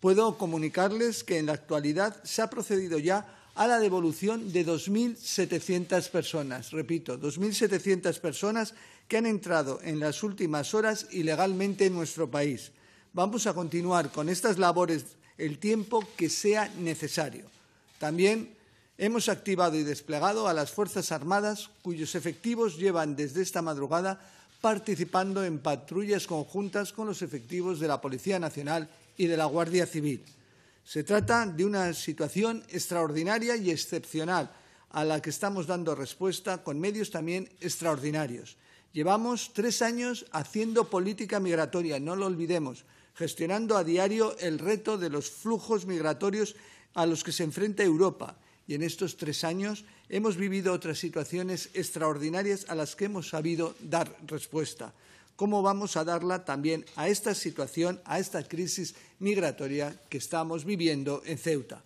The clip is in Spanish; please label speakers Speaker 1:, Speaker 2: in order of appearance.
Speaker 1: puedo comunicarles que en la actualidad se ha procedido ya a la devolución de 2.700 personas, repito, 2.700 personas que han entrado en las últimas horas ilegalmente en nuestro país. Vamos a continuar con estas labores el tiempo que sea necesario. También hemos activado y desplegado a las Fuerzas Armadas, cuyos efectivos llevan desde esta madrugada participando en patrullas conjuntas con los efectivos de la Policía Nacional y de la Guardia Civil. Se trata de una situación extraordinaria y excepcional a la que estamos dando respuesta con medios también extraordinarios. Llevamos tres años haciendo política migratoria, no lo olvidemos, gestionando a diario el reto de los flujos migratorios a los que se enfrenta Europa. Y en estos tres años hemos vivido otras situaciones extraordinarias a las que hemos sabido dar respuesta cómo vamos a darla también a esta situación, a esta crisis migratoria que estamos viviendo en Ceuta.